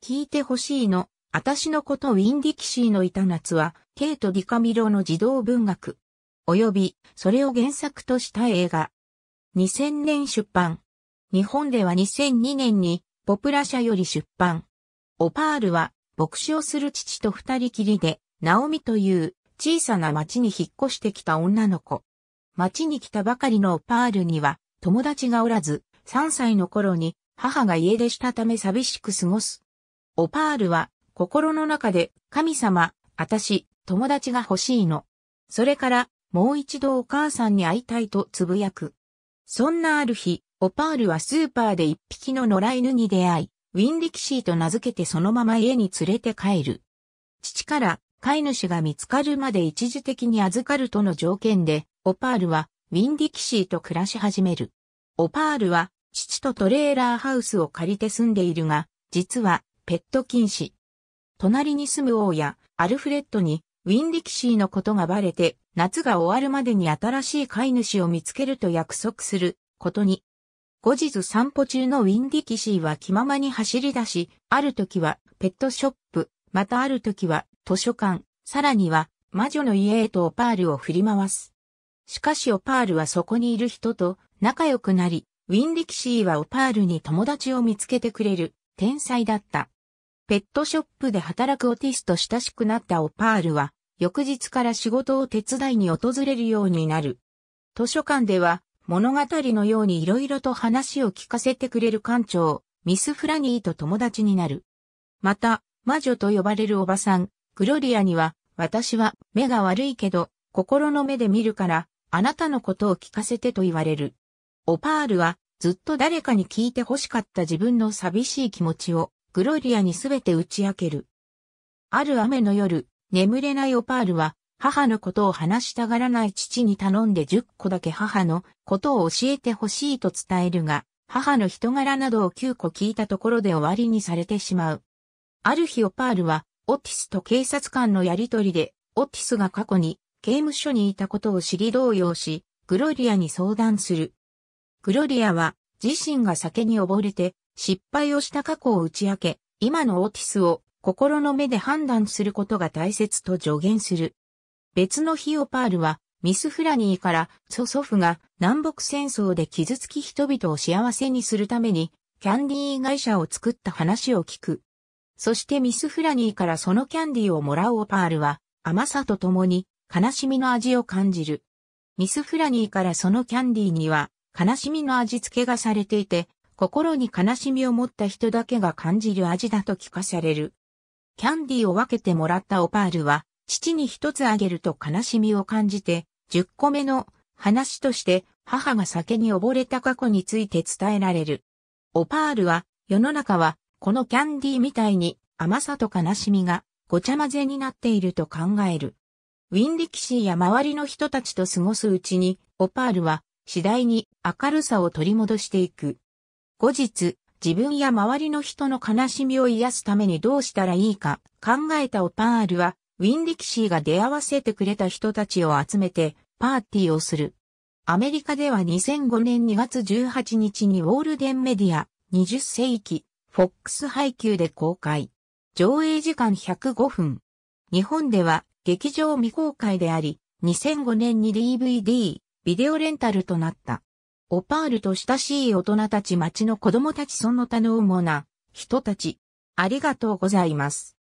聞いてほしいの、あたしのことウィンディキシーのいた夏は、ケイト・ディカミロの児童文学、および、それを原作とした映画。2000年出版。日本では2002年に、ポプラ社より出版。オパールは、牧師をする父と二人きりで、ナオミという小さな町に引っ越してきた女の子。町に来たばかりのオパールには友達がおらず、3歳の頃に母が家出したため寂しく過ごすオパールは心の中で神様、私、友達が欲しいの。それからもう一度お母さんに会いたいとつぶやく。そんなある日、オパールはスーパーで一匹の野良犬に出会い、ウィンリキシーと名付けてそのまま家に連れて帰る。父から飼い主が見つかるまで一時的に預かるとの条件で、オパールはウィンディキシーと暮らし始める。オパールは父とトレーラーハウスを借りて住んでいるが、実はペット禁止。隣に住む王やアルフレッドにウィンディキシーのことがバレて、夏が終わるまでに新しい飼い主を見つけると約束することに。後日散歩中のウィンディキシーは気ままに走り出し、ある時はペットショップ、またある時は図書館、さらには魔女の家へとオパールを振り回す。しかしオパールはそこにいる人と仲良くなり、ウィンディキシーはオパールに友達を見つけてくれる天才だった。ペットショップで働くオティスと親しくなったオパールは、翌日から仕事を手伝いに訪れるようになる。図書館では、物語のように色々と話を聞かせてくれる館長、ミス・フラニーと友達になる。また、魔女と呼ばれるおばさん、グロリアには、私は目が悪いけど、心の目で見るから、あなたのことを聞かせてと言われる。オパールは、ずっと誰かに聞いて欲しかった自分の寂しい気持ちを、グロリアにすべて打ち明ける。ある雨の夜、眠れないオパールは、母のことを話したがらない父に頼んで10個だけ母のことを教えてほしいと伝えるが、母の人柄などを9個聞いたところで終わりにされてしまう。ある日オパールは、オティスと警察官のやりとりで、オティスが過去に刑務所にいたことを知り動揺し、グロリアに相談する。グロリアは自身が酒に溺れて失敗をした過去を打ち明け、今のオーティスを心の目で判断することが大切と助言する。別の日オパールは、ミスフラニーから祖祖父が南北戦争で傷つき人々を幸せにするために、キャンディー会社を作った話を聞く。そしてミスフラニーからそのキャンディーをもらうオパールは、甘さとともに悲しみの味を感じる。ミスフラニーからそのキャンディーには、悲しみの味付けがされていて、心に悲しみを持った人だけが感じる味だと聞かされる。キャンディーを分けてもらったオパールは、父に一つあげると悲しみを感じて、10個目の話として母が酒に溺れた過去について伝えられる。オパールは、世の中は、このキャンディーみたいに甘さと悲しみがごちゃ混ぜになっていると考える。ウィンリキシーや周りの人たちと過ごすうちに、オパールは次第に明るさを取り戻していく。後日、自分や周りの人の悲しみを癒すためにどうしたらいいか考えたオパールは、ウィン・リキシーが出会わせてくれた人たちを集めてパーティーをする。アメリカでは2005年2月18日にウォールデンメディア20世紀フォックス配給で公開。上映時間105分。日本では劇場未公開であり、2005年に DVD、ビデオレンタルとなった。オパールと親しい大人たち町の子供たちその他の主な人たち。ありがとうございます。